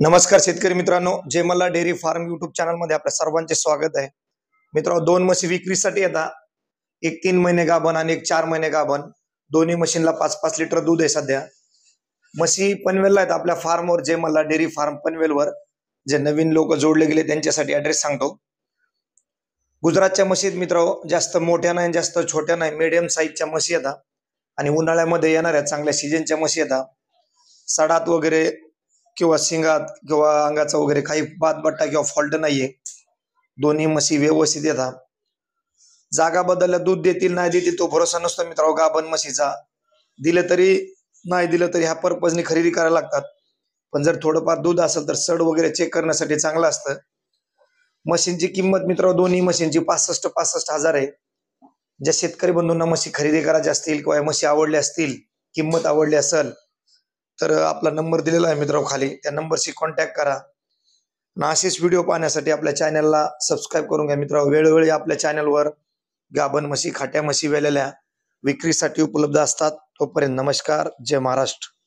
नमस्कार शेतकरी मित्रांनो मला डेअरी फार्म युट्यूब चॅनलमध्ये आपल्या सर्वांचे स्वागत आहे मित्रांनो दोन मशी विक्रीसाठी येतात एक तीन महिने गाभण आणि एक चार महिने गाभण दोन्ही मशीनला पाच पाच लिटर दूध आहे सध्या मशी पनवेलला आहेत आपल्या फार्मवर मला डेअरी फार्म पनवेलवर जे नवीन लोक जोडले गेले त्यांच्यासाठी अॅड्रेस सांगतो गुजरातच्या मशीद मित्र जास्त मोठ्या नाही जास्त छोट्या नाही मिडियम साईजच्या मशी येतात आणि उन्हाळ्यामध्ये येणाऱ्या चांगल्या सीजनच्या मशी येतात सडात वगैरे किंवा शिंगात किंवा अंगाचा वगैरे काही बट्टा किंवा फॉल्ट नाहीये दोन्ही म्हशी व्यवस्थित येतात जागा बदलल्या दूध देतील नाही देतील तो भरोसा नसतो मित्रांनो गाभण म्हशीचा दिलं तरी नाही दिलं तरी ह्या पर्पजने खरेदी करायला लागतात पण जर थोडंफार दूध असेल तर सड वगैरे चेक करण्यासाठी चांगलं असतं मशीनची किंमत मित्रांनो दोन्ही मशीनची पासष्ट पासष्ट हजार आहे ज्या शेतकरी बंधूंना म्हशी खरेदी करायची असतील किंवा म्हशी आवडली असतील किंमत आवडली असेल तर आपला नंबर दिलेला आहे मित्रांनो खाली त्या नंबरशी कॉन्टॅक्ट करा ना व्हिडिओ पाहण्यासाठी आपल्या चॅनलला सबस्क्राईब करून घ्या मित्रांनो वेळोवेळी आपल्या चॅनलवर गाबन म्हशी खाट्या म्हशी वेलेल्या विक्रीसाठी उपलब्ध असतात तोपर्यंत नमस्कार जय महाराष्ट्र